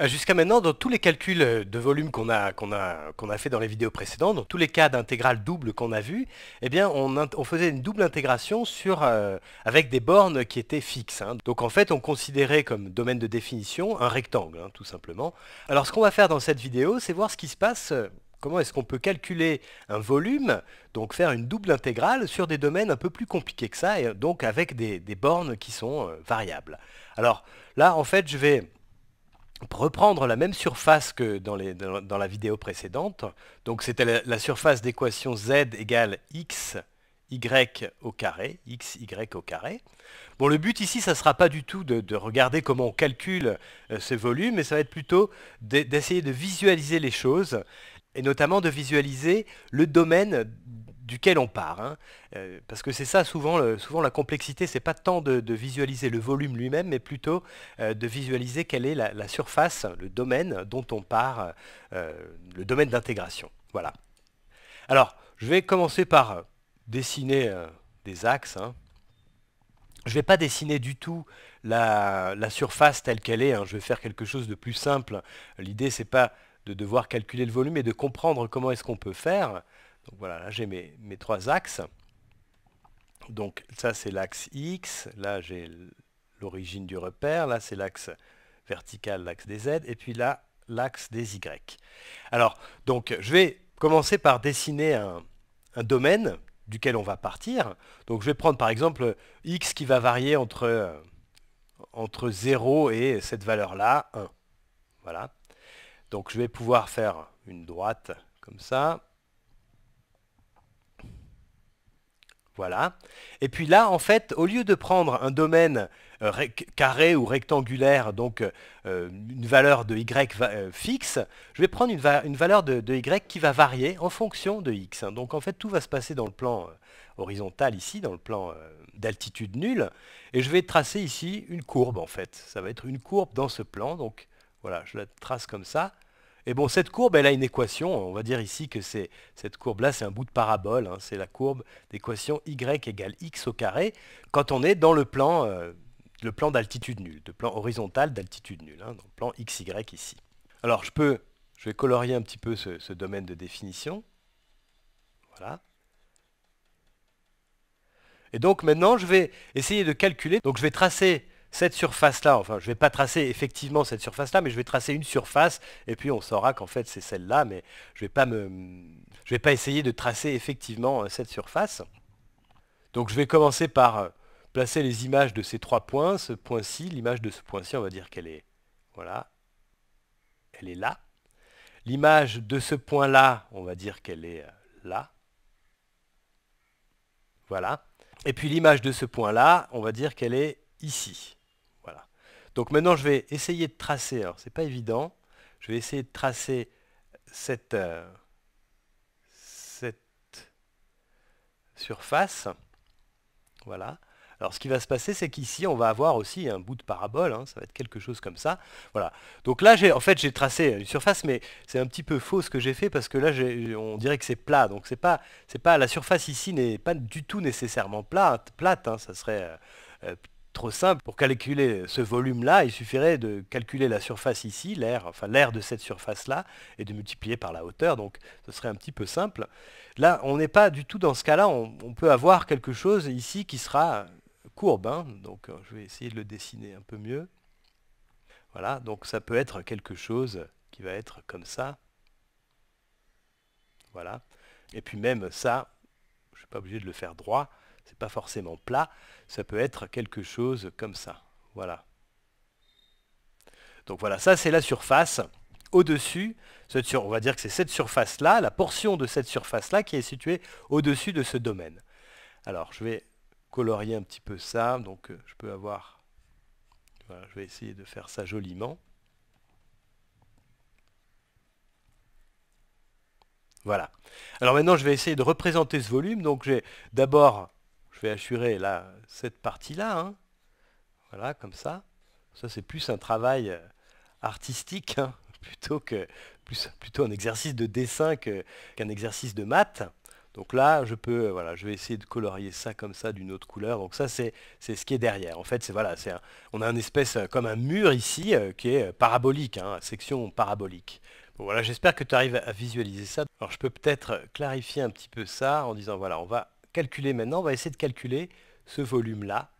Euh, jusqu'à maintenant, dans tous les calculs euh, de volume qu'on a, fait dans les vidéos précédentes, dans tous les cas d'intégrale double qu'on a vu, eh bien, on, faisait une double intégration euh, avec des bornes qui étaient fixes. Hein. Donc en fait, on considérait comme domaine de définition un rectangle, hein, tout simplement. Alors ce qu'on va faire dans cette vidéo, c'est voir ce qui se passe comment est-ce qu'on peut calculer un volume, donc faire une double intégrale sur des domaines un peu plus compliqués que ça, et donc avec des bornes qui sont variables. Alors là, en fait, je vais reprendre la même surface que dans, la vidéo précédente, donc c'était la, surface d'équation z égale x, y au carré, x, y au carré. Bon, le but ici, ça ne sera pas du tout de, regarder comment on calcule euh, ce volume, mais ça va être plutôt d'essayer de visualiser les choses, et notamment de visualiser le domaine duquel on part. Hein. Euh, parce que c'est ça souvent, souvent la complexité, c'est pas tant de, visualiser le volume lui-même, mais plutôt euh, de visualiser quelle est la, surface, le domaine dont on part, euh, le domaine d'intégration. Voilà. Alors, je vais commencer par dessiner des axes. Hein. Je ne vais pas dessiner du tout la, surface telle qu'elle est, hein. je vais faire quelque chose de plus simple. L'idée, n'est pas de devoir calculer le volume mais de comprendre comment est-ce qu'on peut faire. Donc voilà, là j'ai mes, trois axes. Donc ça c'est l'axe X, là j'ai l'origine du repère, là c'est l'axe vertical, l'axe des Z, et puis là l'axe des Y. Alors, donc je vais commencer par dessiner un, domaine duquel on va partir. Donc je vais prendre par exemple X qui va varier entre, euh, entre 0 et cette valeur-là, 1. Voilà. Donc je vais pouvoir faire une droite comme ça, Et puis là, en fait, au lieu de prendre un domaine euh, carré ou rectangulaire, donc euh, une valeur de y euh, fixe, je vais prendre une, valeur de, y qui va varier en fonction de x. Hein. Donc en fait, tout va se passer dans le plan horizontal ici, dans le plan d'altitude nulle. Et je vais tracer ici une courbe, en fait. Ça va être une courbe dans ce plan. Donc voilà, je la trace comme ça. Et bon, cette courbe, elle a une équation. On va dire ici que cette courbe-là, c'est un bout de parabole. Hein. c'est la courbe d'équation y égale x au carré quand on est dans le plan, euh, le plan d'altitude nulle, le plan horizontal d'altitude nulle, hein, dans le plan xy ici. Alors, je peux, je vais colorier un petit peu ce, ce domaine de définition. Voilà. Et donc maintenant, je vais essayer de calculer. Donc je vais tracer cette surface-là, enfin je ne vais pas tracer effectivement cette surface-là, mais je vais tracer une surface, et puis on saura qu'en fait c'est celle-là, mais je ne vais, pas me... je vais pas essayer de tracer effectivement euh, cette surface. Donc je vais commencer par euh, placer les images de ces trois points, ce point-ci, l'image de ce point-ci, on va dire qu'elle est, voilà, elle est là. L'image de ce point-là, on va dire qu'elle est euh, là. Voilà. Et puis l'image de ce point-là, on va dire qu'elle est ici. Donc maintenant, je vais essayer de tracer, alors c'est pas évident, je vais essayer de tracer cette, euh, cette surface. Voilà. Alors ce qui va se passer, c'est qu'ici, on va avoir aussi un bout de parabole, hein. ça va être quelque chose comme ça. Voilà. Donc là, j'ai en fait, j'ai tracé une surface, mais c'est un petit peu faux ce que j'ai fait, parce que là, on dirait que c'est plat. Donc c'est pas, pas, la surface ici n'est pas du tout nécessairement plate, plate hein. ça serait euh, euh, simple. Pour calculer ce volume-là, il suffirait de calculer la surface ici, l'air, enfin l'air de cette surface-là, et de multiplier par la hauteur, donc ce serait un petit peu simple. Là, on n'est pas du tout dans ce cas-là, on, peut avoir quelque chose ici qui sera courbe, hein. donc euh, je vais essayer de le dessiner un peu mieux. Voilà, donc ça peut être quelque chose qui va être comme ça. Voilà. Et puis même ça, je ne suis pas obligé de le faire droit, n'est pas forcément plat, ça peut être quelque chose comme ça. Voilà. Donc voilà, ça c'est la surface. Au-dessus, on va dire que c'est cette surface-là, la portion de cette surface-là qui est située au-dessus de ce domaine. Alors je vais colorier un petit peu ça, donc euh, je peux avoir... je vais essayer de faire ça joliment. Voilà. Alors maintenant, je vais essayer de représenter ce volume. Donc j'ai d'abord je vais assurer là, cette partie-là. Hein. Voilà, comme ça. Ça, c'est plus un travail euh, artistique, hein, plutôt que plus, plutôt un exercice de dessin qu'un exercice de maths. Donc là, je peux, euh, voilà, je vais essayer de colorier ça comme ça d'une autre couleur. Donc ça, c'est ce qui est derrière. En fait, c'est voilà, c'est on a un espèce euh, comme un mur ici qui est parabolique, hein, section parabolique. voilà, j'espère que tu arrives à visualiser ça. Alors je peux peut-être clarifier un petit peu ça en disant voilà, on va calculer maintenant, on va essayer de calculer ce volume-là.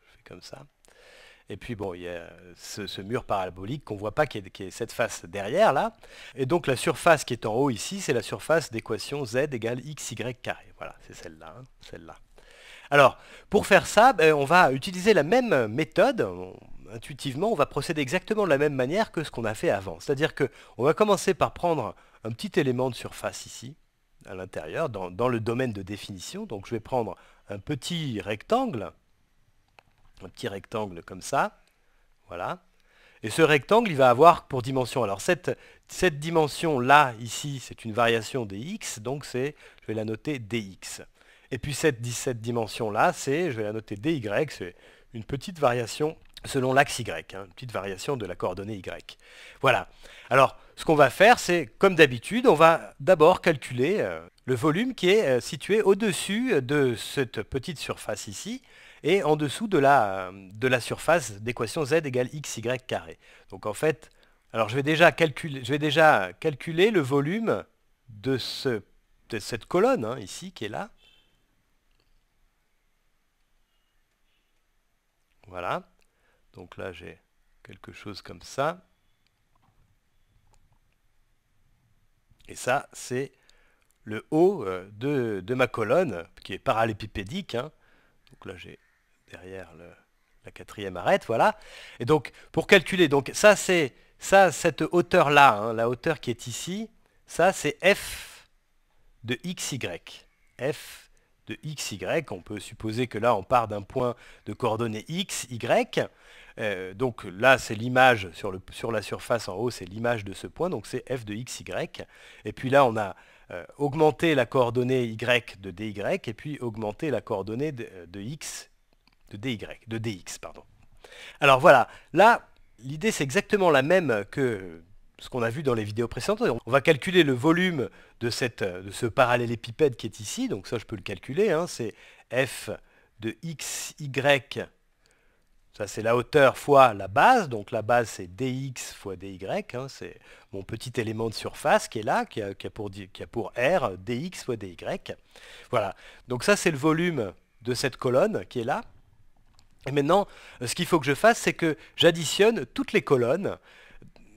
Je fais comme ça. Et puis bon, il y a ce, mur parabolique qu'on ne voit pas, qui est, cette face derrière là. Et donc la surface qui est en haut ici, c'est la surface d'équation z égale xy Voilà, c'est celle-là, hein, celle-là. Alors, pour faire ça, ben, on va utiliser la même méthode. Intuitivement, on va procéder exactement de la même manière que ce qu'on a fait avant. C'est-à-dire qu'on va commencer par prendre un petit élément de surface ici, à l'intérieur, dans, le domaine de définition. Donc je vais prendre un petit rectangle, un petit rectangle comme ça, voilà. Et ce rectangle, il va avoir pour dimension, alors cette, cette dimension-là, ici, c'est une variation dx, donc c'est, je vais la noter dx. Et puis cette, dimension-là, c'est, je vais la noter dy, c'est une petite variation selon l'axe Y, hein, une petite variation de la coordonnée Y. Voilà. Alors, ce qu'on va faire, c'est, comme d'habitude, on va d'abord calculer euh, le volume qui est euh, situé au-dessus de cette petite surface ici, et en dessous de la, euh, de la surface d'équation z égale xy carré. Donc en fait, alors je vais déjà calculer, je vais déjà calculer le volume de, ce, cette colonne hein, ici qui est là. Voilà. Donc là, j'ai quelque chose comme ça. Et ça, c'est le haut euh, de, ma colonne, qui est parallépipédique. Hein. Donc là, j'ai derrière la quatrième arête, voilà. Et donc, pour calculer, donc ça, c'est cette hauteur-là, hein, la hauteur qui est ici, ça, c'est f de xy. f de xy, on peut supposer que là, on part d'un point de coordonnées x, y, euh, donc là, c'est l'image sur, la surface en haut, c'est l'image de ce point, donc c'est f de x, y. Et puis là, on a euh, augmenté la coordonnée y de dy, et puis augmenté la coordonnée de, euh, x, de dy, de dx, pardon. Alors voilà, là, l'idée c'est exactement la même que ce qu'on a vu dans les vidéos précédentes. On va calculer le volume de, ce parallélépipède qui est ici, donc ça je peux le calculer, hein. c'est f de x, y. Ça, c'est la hauteur fois la base. Donc la base, c'est dx fois dy. Hein. c'est mon petit élément de surface qui est là, qui a, pour, r dx fois dy. Voilà. Donc ça, c'est le volume de cette colonne qui est là. Et maintenant, ce qu'il faut que je fasse, c'est que j'additionne toutes les colonnes.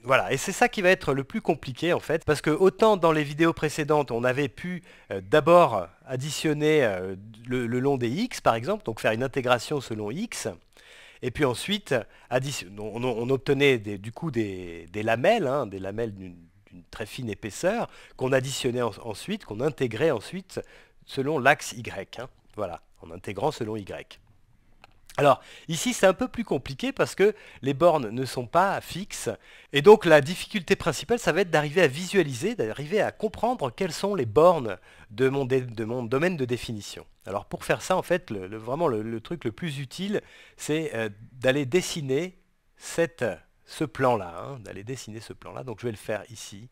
Voilà, et c'est ça qui va être le plus compliqué en fait, parce que autant dans les vidéos précédentes, on avait pu euh, d'abord additionner euh, le, long des x par exemple, donc faire une intégration selon x, et puis ensuite, on, obtenait des, du coup des, lamelles, des lamelles hein, d'une très fine épaisseur, qu'on additionnait ensuite, qu'on intégrait ensuite selon l'axe Y. Hein. voilà, en intégrant selon Y. Alors ici c'est un peu plus compliqué parce que les bornes ne sont pas fixes et donc la difficulté principale ça va être d'arriver à visualiser, d'arriver à comprendre quelles sont les bornes de mon, domaine de définition. Alors pour faire ça en fait vraiment le, truc le plus utile c'est euh, hein, d'aller dessiner ce plan là, d'aller dessiner ce plan là, donc je vais le faire ici.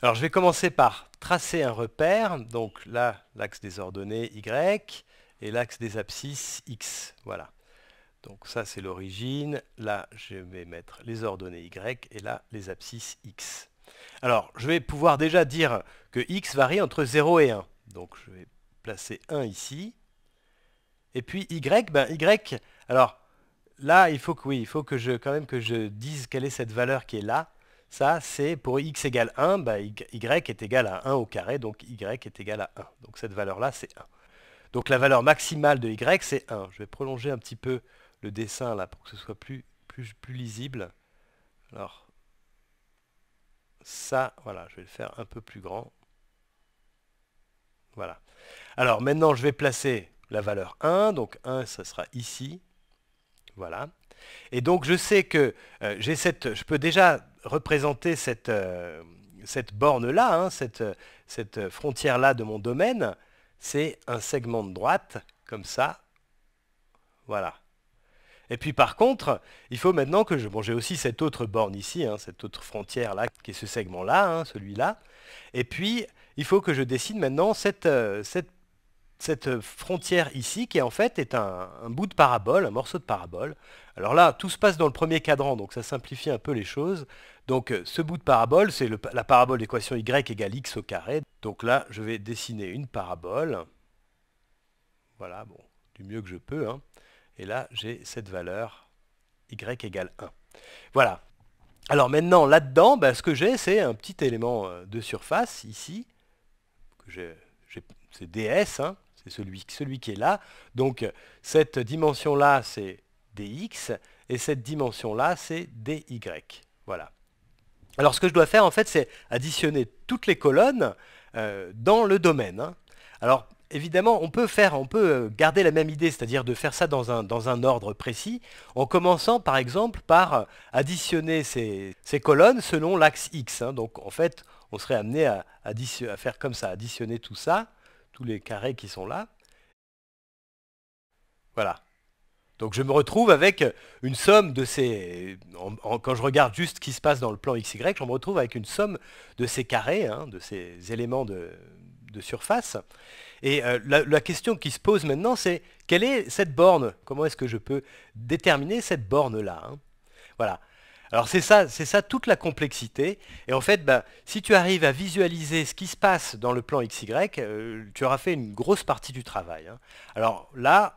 Alors je vais commencer par tracer un repère, donc là l'axe des ordonnées Y, et l'axe des abscisses x. Voilà. Donc ça c'est l'origine, là je vais mettre les ordonnées y et là les abscisses x. Alors je vais pouvoir déjà dire que x varie entre 0 et 1. Donc je vais placer 1 ici. Et puis y, ben y, alors là il faut que, oui, il faut que je, quand même que je dise quelle est cette valeur qui est là. Ça c'est pour x égale 1, ben, y est égal à 1 au carré, donc y est égal à 1. Donc cette valeur là c'est 1. Donc la valeur maximale de y, c'est 1. Je vais prolonger un petit peu le dessin là pour que ce soit plus, plus, plus lisible. Alors, ça, voilà, je vais le faire un peu plus grand. Voilà. Alors maintenant, je vais placer la valeur 1. Donc 1, ça sera ici. Voilà. Et donc je sais que euh, j'ai cette, je peux déjà représenter cette, euh, borne-là, hein, cette frontière-là de mon domaine c'est un segment de droite, comme ça. Voilà. Et puis par contre, il faut maintenant que je... Bon, j'ai aussi cette autre borne ici, hein, cette autre frontière là, qui est ce segment-là, hein, celui-là. Et puis, il faut que je dessine maintenant euh, cette, frontière ici, qui en fait est un, un, bout de parabole, un morceau de parabole. Alors là, tout se passe dans le premier cadran, donc ça simplifie un peu les choses. Donc euh, ce bout de parabole, c'est la parabole d'équation y égale x au carré. Donc là, je vais dessiner une parabole. Voilà, bon, du mieux que je peux. Hein. Et là, j'ai cette valeur y égale 1. Voilà. Alors maintenant, là-dedans, ben, ce que j'ai, c'est un petit élément euh, de surface, ici. C'est ds, hein, c'est celui, celui qui est là. Donc cette dimension-là, c'est dx, et cette dimension-là, c'est dy. Voilà. Alors ce que je dois faire en fait c'est additionner toutes les colonnes euh, dans le domaine. Hein. Alors évidemment on peut faire, on peut euh, garder la même idée, c'est-à-dire de faire ça dans un, ordre précis, en commençant par exemple par euh, additionner ces, colonnes selon l'axe X. Hein. Donc en fait on serait amené à faire comme ça, additionner tout ça, tous les carrés qui sont là. Voilà. Donc je me retrouve avec une somme de ces... quand je regarde juste ce qui se passe dans le plan XY, je me retrouve avec une somme de ces carrés, hein, de ces éléments de, surface. Et euh, la, question qui se pose maintenant, c'est quelle est cette borne Comment est-ce que je peux déterminer cette borne-là hein? Voilà. Alors c'est ça, c'est ça toute la complexité. Et en fait, ben, si tu arrives à visualiser ce qui se passe dans le plan XY, euh, tu auras fait une grosse partie du travail. Hein. Alors là,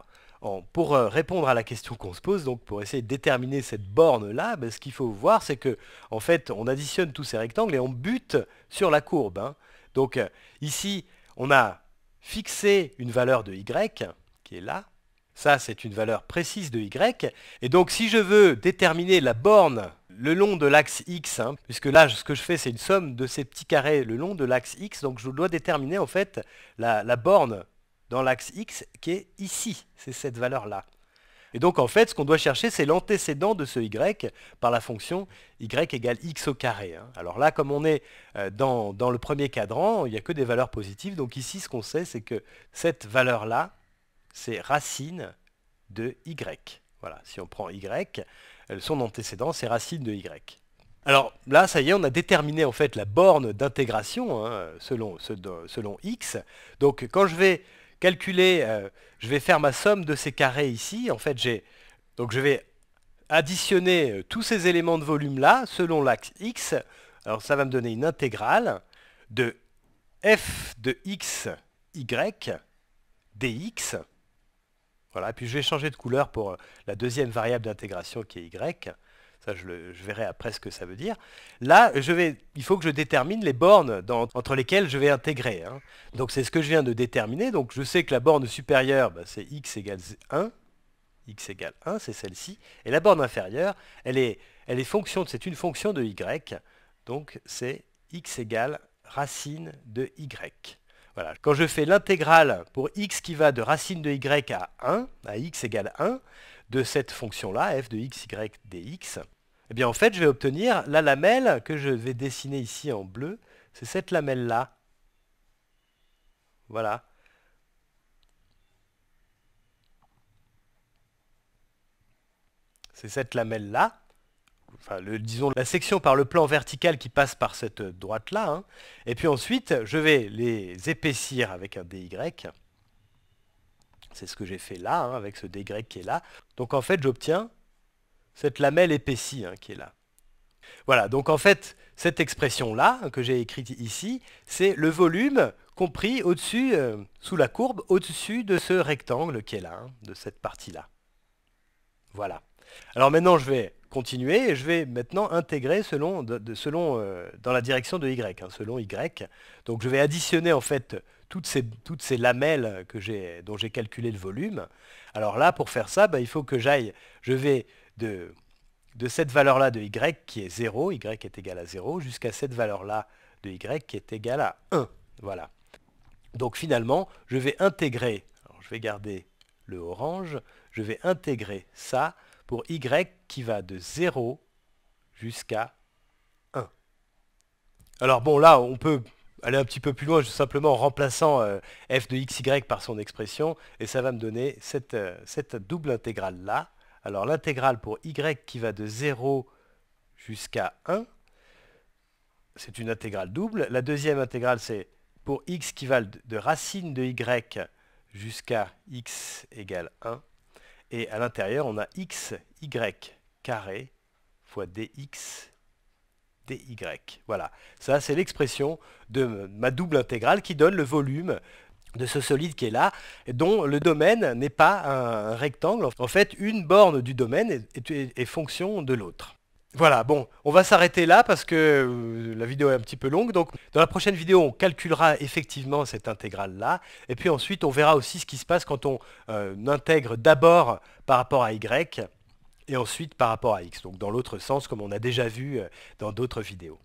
pour euh, répondre à la question qu'on se pose, donc pour essayer de déterminer cette borne-là, ben, ce qu'il faut voir, c'est que en fait, on additionne tous ces rectangles et on bute sur la courbe. Hein. Donc euh, ici, on a fixé une valeur de y, qui est là. Ça, c'est une valeur précise de y. Et donc, si je veux déterminer la borne le long de l'axe x, hein, puisque là, ce que je fais, c'est une somme de ces petits carrés le long de l'axe x, donc je dois déterminer en fait la borne dans l'axe X qui est ici. C'est cette valeur-là. Et donc en fait, ce qu'on doit chercher, c'est l'antécédent de ce y par la fonction y égale x au carré. Hein. Alors là, comme on est euh, dans, le premier cadran, il n'y a que des valeurs positives. Donc ici, ce qu'on sait, c'est que cette valeur-là, c'est racine de y. Voilà, si on prend y, euh, son antécédent, c'est racine de y. Alors là, ça y est, on a déterminé en fait la borne d'intégration hein, selon, selon x. Donc quand je vais calculer, euh, je vais faire ma somme de ces carrés ici. En fait, j'ai donc je vais additionner euh, tous ces éléments de volume là selon l'axe x. Alors ça va me donner une intégrale de f de x y dx. Voilà, puis je vais changer de couleur pour euh, la deuxième variable d'intégration qui est y. Ça, je, verrai après ce que ça veut dire. Là, je vais, il faut que je détermine les bornes entre lesquelles je vais intégrer. Hein. Donc c'est ce que je viens de déterminer. Donc je sais que la borne supérieure, bah, c'est x égale 1. x égale 1, c'est celle-ci. Et la borne inférieure, elle est, elle est fonction, c'est une fonction de y. Donc c'est x égale racine de y. Voilà. Quand je fais l'intégrale pour x qui va de racine de y à 1, à x égale 1, de cette fonction-là, f de x, y, dx, et eh bien en fait, je vais obtenir la lamelle que je vais dessiner ici en bleu, c'est cette lamelle-là. Voilà. C'est cette lamelle-là. Enfin, disons la section par le plan vertical qui passe par cette droite là, hein. et puis ensuite je vais les épaissir avec un dy, c'est ce que j'ai fait là, hein, avec ce dy qui est là. Donc en fait, j'obtiens cette lamelle épaissie hein, qui est là. Voilà, donc en fait, cette expression-là, hein, que j'ai écrite ici, c'est le volume compris au-dessus, euh, sous la courbe, au-dessus de ce rectangle qui est là, de cette partie-là. Voilà. Alors maintenant, je vais continuer et je vais maintenant intégrer selon, selon euh, dans la direction de y, selon y. Donc je vais additionner en fait toutes ces, toutes ces lamelles que dont j'ai calculé le volume. Alors là, pour faire ça, bah, il faut que j'aille, je vais de, de cette valeur-là de y qui est 0, y est égal à 0, jusqu'à cette valeur-là de y qui est égal à 1. Voilà. Donc finalement, je vais intégrer, je vais garder le orange, je vais intégrer ça pour y qui va de 0 jusqu'à 1. Alors bon, là, on peut aller un petit peu plus loin, simplement en remplaçant euh, f de y par son expression, et ça va me donner cette, euh, cette double intégrale-là. Alors l'intégrale pour y qui va de 0 jusqu'à 1, c'est une intégrale double. La deuxième intégrale, c'est pour x qui va de racine de y jusqu'à x égale 1. Et à l'intérieur, on a x, y carré fois dx y Voilà, ça c'est l'expression de ma double intégrale qui donne le volume de ce solide qui est là, dont le domaine n'est pas un rectangle. En fait, une borne du domaine est, fonction de l'autre. Voilà, bon, on va s'arrêter là parce que euh, la vidéo est un petit peu longue. Donc, dans la prochaine vidéo, on calculera effectivement cette intégrale-là. Et puis ensuite, on verra aussi ce qui se passe quand on euh, intègre d'abord par rapport à y et ensuite par rapport à x. Donc dans l'autre sens, comme on a déjà vu euh, dans d'autres vidéos.